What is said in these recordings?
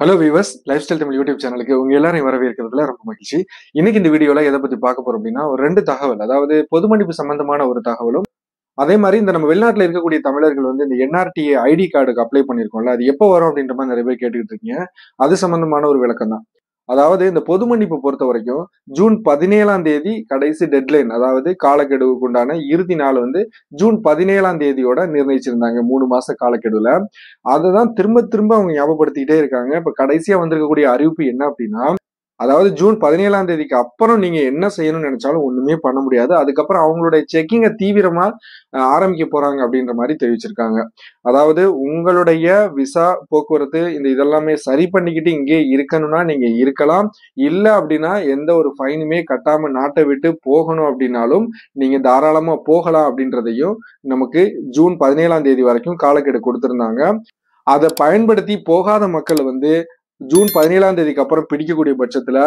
hello viewers lifestyle Tamil YouTube சேனலுக்கு உங்க எல்லாரும் வரவேற்கிறதுல ரொம்ப மகிழ்ச்சி இன்னைக்கு இந்த வீடியோல எதை பத்தி பார்க்க போறோம் அப்படின்னா ஒரு ரெண்டு தகவல் அதாவது பொது மன்னிப்பு சம்பந்தமான ஒரு தகவலும் அதே மாதிரி இந்த நம்ம வெளிநாட்டில் இருக்கக்கூடிய தமிழர்கள் வந்து இந்த என்ஆர்டி ஐடி கார்டுக்கு அப்ளை பண்ணியிருக்கோம்ல அது எப்போ வரும் அப்படின்ற மாதிரி நிறைய பேர் கேட்டுக்கிட்டு இருக்கீங்க அது சம்பந்தமான ஒரு விளக்கம் தான் அதாவது இந்த பொது மன்னிப்பு பொறுத்த வரைக்கும் ஜூன் பதினேழாம் தேதி கடைசி டெட்லைன் அதாவது காலக்கெடுவுக்கு உண்டான இறுதி நாள் வந்து ஜூன் பதினேழாம் தேதியோட நிர்ணயிச்சிருந்தாங்க மூணு மாச காலக்கெடுவில் அதை தான் திரும்ப திரும்ப அவங்க ஞாபகப்படுத்திக்கிட்டே இருக்காங்க இப்போ கடைசியாக வந்திருக்கக்கூடிய அறிவிப்பு என்ன அப்படின்னா அதாவது ஜூன் பதினேழாம் தேதிக்கு அப்புறம் நீங்க என்ன செய்யணும்னு நினைச்சாலும் ஒண்ணுமே பண்ண முடியாது அதுக்கப்புறம் அவங்களுடைய செக்கிங்கை தீவிரமா ஆரம்பிக்க போறாங்க அப்படின்ற மாதிரி தெரிவிச்சிருக்காங்க அதாவது உங்களுடைய விசா போக்குவரத்து இந்த இதெல்லாமே சரி பண்ணிக்கிட்டு இங்கே இருக்கணும்னா நீங்க இருக்கலாம் இல்ல அப்படின்னா எந்த ஒரு ஃபைனுமே கட்டாம நாட்டை விட்டு போகணும் அப்படின்னாலும் நீங்க தாராளமா போகலாம் அப்படின்றதையும் நமக்கு ஜூன் பதினேழாம் தேதி வரைக்கும் காலக்கெடு கொடுத்திருந்தாங்க அதை பயன்படுத்தி போகாத மக்கள் வந்து ஜூன் பதினேழாம் தேதிக்கு அப்புறம் பிடிக்கக்கூடிய பட்சத்துல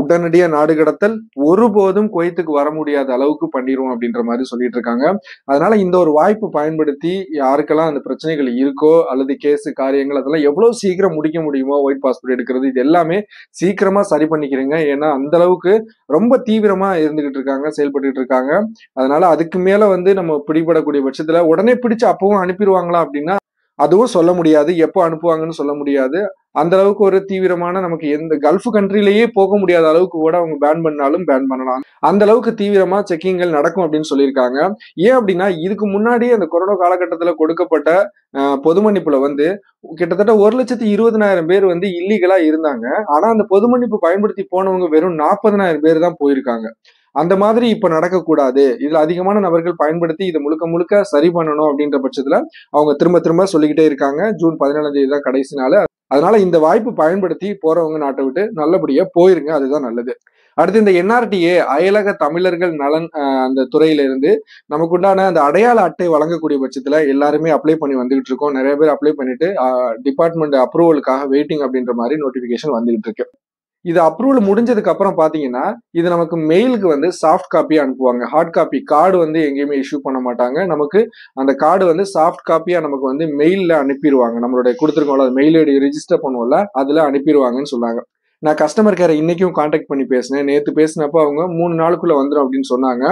உடனடியா நாடு கடத்தல் ஒருபோதும் குவைத்துக்கு வர முடியாத அளவுக்கு பண்ணிடுவோம் அப்படின்ற மாதிரி சொல்லிட்டு இருக்காங்க அதனால இந்த ஒரு வாய்ப்பு பயன்படுத்தி யாருக்கெல்லாம் அந்த பிரச்சனைகள் இருக்கோ அல்லது கேஸ் காரியங்கள் அதெல்லாம் எவ்வளவு சீக்கிரம் முடிக்க முடியுமோ ஒயிட் பாஸ்போர்ட் எடுக்கிறது இது எல்லாமே சீக்கிரமா சரி பண்ணிக்கிறீங்க ஏன்னா அந்த அளவுக்கு ரொம்ப தீவிரமா இருந்துகிட்டு இருக்காங்க செயல்பட்டு இருக்காங்க அதனால அதுக்கு மேல வந்து நம்ம பிடிபடக்கூடிய பட்சத்துல உடனே பிடிச்சு அப்பவும் அனுப்பிடுவாங்களா அப்படின்னா அதுவும் சொல்ல முடியாது எப்போ அனுப்புவாங்கன்னு சொல்ல முடியாது அந்த அளவுக்கு ஒரு தீவிரமான நமக்கு எந்த கல்ஃப் கண்ட்ரிலேயே போக முடியாத அளவுக்கு கூட அவங்க பேன் பண்ணாலும் பேன் பண்ணலாம் அந்த அளவுக்கு தீவிரமா செக்கிங்கள் நடக்கும் அப்படின்னு சொல்லியிருக்காங்க ஏன் அப்படின்னா இதுக்கு முன்னாடி அந்த கொரோனா காலகட்டத்தில் கொடுக்கப்பட்ட பொது மன்னிப்புல வந்து கிட்டத்தட்ட ஒரு லட்சத்தி இருபதனாயிரம் பேர் வந்து இல்லீகலா இருந்தாங்க ஆனா அந்த பொது மன்னிப்பு பயன்படுத்தி போனவங்க வெறும் நாற்பதனாயிரம் பேர் தான் போயிருக்காங்க அந்த மாதிரி இப்ப நடக்கக்கூடாது இதுல அதிகமான நபர்கள் பயன்படுத்தி இதை முழுக்க முழுக்க சரி பண்ணணும் அப்படின்ற பட்சத்துல அவங்க திரும்ப திரும்ப சொல்லிக்கிட்டே இருக்காங்க ஜூன் பதினேழாம் தேதி தான் கடைசி நாள் அதனால இந்த வாய்ப்பு பயன்படுத்தி போறவங்க நாட்டை விட்டு நல்லபடியா போயிருங்க அதுதான் நல்லது அடுத்து இந்த என்ஆர்டிஏ அயலக தமிழர்கள் நலன் அந்த துறையில இருந்து நமக்கு உண்டான அந்த அடையாள அட்டை வழங்கக்கூடிய பட்சத்துல எல்லாருமே அப்ளை பண்ணி வந்துகிட்டு இருக்கோம் நிறைய பேர் அப்ளை பண்ணிட்டு டிபார்ட்மெண்ட் அப்ரூவலுக்காக வெயிட்டிங் அப்படின்ற மாதிரி நோட்டிபிகேஷன் வந்துகிட்டு இருக்கு இது அப்ரூவல் முடிஞ்சதுக்கு அப்புறம் பாத்தீங்கன்னா இது நமக்கு மெயிலுக்கு வந்து சாஃப்ட் காப்பி அனுப்புவாங்க ஹார்ட் காப்பி கார்டு வந்து எங்கேயுமே இஷ்யூ பண்ண மாட்டாங்க நமக்கு அந்த கார்டு வந்து சாஃப்ட் காப்பியா நமக்கு வந்து மெயிலில் அனுப்பிடுவாங்க நம்மளுடைய கொடுத்துருக்கோம்ல அது மெயில் ஐடி ரிஜிஸ்டர் பண்ணுவோம்ல அதுல அனுப்பிடுவாங்கன்னு சொன்னாங்க நான் கஸ்டமர் கேரை இன்னைக்கும் காண்டாக்ட் பண்ணி பேசினேன் நேற்று பேசினப்போ அவங்க மூணு நாளுக்குள்ள வந்துடும் அப்படின்னு சொன்னாங்க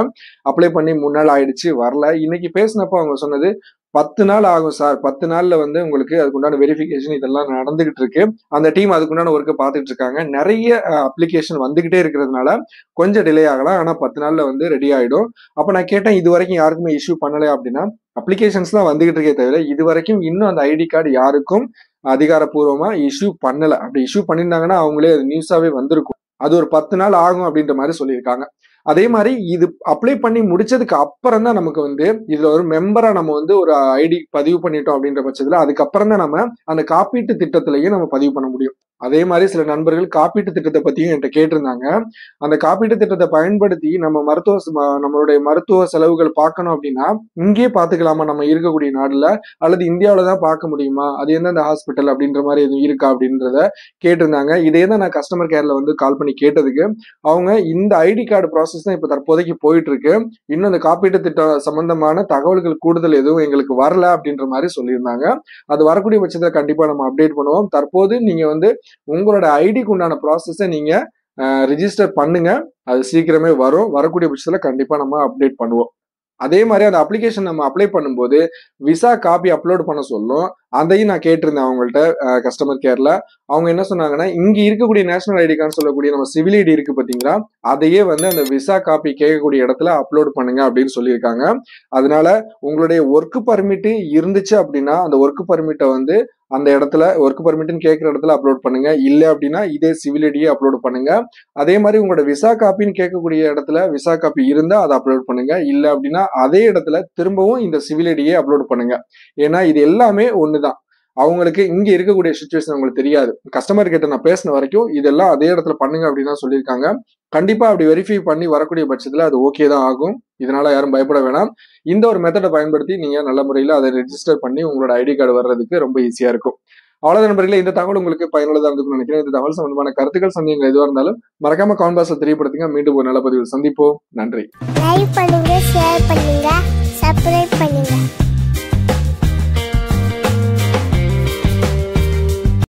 அப்ளை பண்ணி மூணு நாள் ஆயிடுச்சு வரல இன்னைக்கு பேசினப்போ அவங்க சொன்னது பத்து நாள் ஆகும் சார் பத்து நாள்ல வந்து உங்களுக்கு அதுக்குண்டான வெரிஃபிகேஷன் இதெல்லாம் நடந்துகிட்டு இருக்கு அந்த டீம் அதுக்குண்டான ஒர்க்கை பார்த்துட்டு இருக்காங்க நிறைய அப்ளிகேஷன் வந்துகிட்டே இருக்கிறதுனால கொஞ்சம் டிலே ஆகலாம் ஆனா பத்து நாள்ல வந்து ரெடி ஆயிடும் அப்ப நான் கேட்டேன் இது வரைக்கும் யாருக்குமே இஷ்யூ பண்ணலை அப்படின்னா அப்ளிகேஷன்ஸ்லாம் வந்துகிட்டு இருக்கே தவிர இது வரைக்கும் இன்னும் அந்த ஐடி கார்டு யாருக்கும் அதிகாரப்பூர்வமா இஷ்யூ பண்ணல அப்படி இஷ்யூ பண்ணியிருந்தாங்கன்னா அவங்களே அது நியூஸாவே வந்திருக்கும் அது ஒரு பத்து நாள் ஆகும் அப்படின்ற மாதிரி சொல்லியிருக்காங்க அதே மாதிரி இது அப்ளை பண்ணி முடிச்சதுக்கு அப்புறம் தான் நமக்கு வந்து இதுல ஒரு மெம்பரா நம்ம வந்து ஒரு ஐடி பதிவு பண்ணிட்டோம் அப்படின்ற பட்சத்துல அதுக்கப்புறம் தான் நம்ம அந்த காப்பீட்டு திட்டத்திலையும் நம்ம பதிவு பண்ண முடியும் அதே மாதிரி சில நண்பர்கள் காப்பீட்டு திட்டத்தை பத்தியும் என்கிட்ட கேட்டிருந்தாங்க அந்த காப்பீட்டு திட்டத்தை பயன்படுத்தி நம்ம மருத்துவ நம்மளுடைய மருத்துவ செலவுகள் பார்க்கணும் அப்படின்னா இங்கேயே பார்த்துக்கலாமா நம்ம இருக்கக்கூடிய நாடுல அல்லது இந்தியாவில தான் பார்க்க முடியுமா அது எந்தெந்த ஹாஸ்பிட்டல் அப்படின்ற மாதிரி எதுவும் இருக்கா அப்படின்றத கேட்டிருந்தாங்க இதே தான் நான் கஸ்டமர் கேர்ல வந்து கால் பண்ணி கேட்டதுக்கு அவங்க இந்த ஐடி கார்டு ப்ராசஸ் தான் இப்போ தற்போதைக்கு போயிட்டு இருக்கு இன்னும் அந்த காப்பீட்டு திட்டம் சம்பந்தமான தகவல்கள் கூடுதல் எதுவும் எங்களுக்கு வரல அப்படின்ற மாதிரி சொல்லியிருந்தாங்க அது வரக்கூடிய பட்சத்தில் கண்டிப்பா நம்ம அப்டேட் பண்ணுவோம் தற்போது நீங்க வந்து உங்களோட ஐடிக்கு உண்டான ப்ராசஸை நீங்கள் ரிஜிஸ்டர் பண்ணுங்க அது சீக்கிரமே வரும் வரக்கூடிய பட்சத்தில் கண்டிப்பாக நம்ம அப்டேட் பண்ணுவோம் அதே மாதிரி அந்த அப்ளிகேஷன் நம்ம அப்ளை பண்ணும்போது விசா காப்பி அப்லோட் பண்ண சொல்லும் அதையும் நான் கேட்டிருந்தேன் அவங்கள்ட்ட கஸ்டமர் கேர்ல அவங்க என்ன சொன்னாங்கன்னா இங்க இருக்கக்கூடிய நேஷனல் ஐடி கார்டு சொல்லக்கூடிய நம்ம சிவில் ஐடி இருக்கு பாத்தீங்களா அதையே வந்து அந்த விசா காப்பி கேட்கக்கூடிய இடத்துல அப்லோட் பண்ணுங்க அப்படின்னு சொல்லியிருக்காங்க அதனால உங்களுடைய ஒர்க் பர்மிட் இருந்துச்சு அப்படின்னா அந்த ஒர்க் பர்மிட்டை வந்து அந்த இடத்துல ஒர்க் பர்மிட்டுன்னு கேட்குற இடத்துல அப்லோட் பண்ணுங்க இல்லை அப்படின்னா இதே சிவில் ஐடியே அப்லோட் பண்ணுங்க அதே மாதிரி உங்களோட விசா காப்பின்னு கேட்கக்கூடிய இடத்துல விசா காப்பி இருந்தால் அதை அப்லோட் பண்ணுங்க இல்லை அப்படின்னா அதே இடத்துல திரும்பவும் இந்த சிவில் ஐடியே அப்லோட் பண்ணுங்க ஏன்னா இது எல்லாமே ஒன்று அவங்களுக்கு இங்க இருக்கக்கூடிய சுச்சுவேஷன் அவங்களுக்கு தெரியாது கஸ்டமர் கிட்ட நான் பேசின வரைக்கும் இதெல்லாம் அதே இடத்துல பண்ணுங்க அப்படின்னு சொல்லியிருக்காங்க கண்டிப்பா அப்படி வெரிஃபை பண்ணி வரக்கூடிய பட்சத்துல அது ஓகே தான் ஆகும் இதனால யாரும் பயப்பட வேணாம் இந்த ஒரு மெத்தடை பயன்படுத்தி நீங்க நல்ல முறையில அதை ரெஜிஸ்டர் பண்ணி உங்களோட ஐடி கார்டு வர்றதுக்கு ரொம்ப ஈஸியா இருக்கும் அவ்வளவு நண்பர்களே இந்த தகவல் உங்களுக்கு பயனுள்ளதாக இருந்துக்கும் நினைக்கிறேன் இந்த தகவல் சம்பந்தமான கருத்துக்கள் சந்தேகங்கள் எதுவாக இருந்தாலும் மறக்காம கவுன் பாக்ஸ்ல தெரியப்படுத்துங்க மீண்டும் ஒரு நல்ல பதிவில் சந்திப்போம் நன்றி பண்ணுங்க ஷேர் பண்ணுங்க சப்ஸ்கிரைப் பண்ணுங்க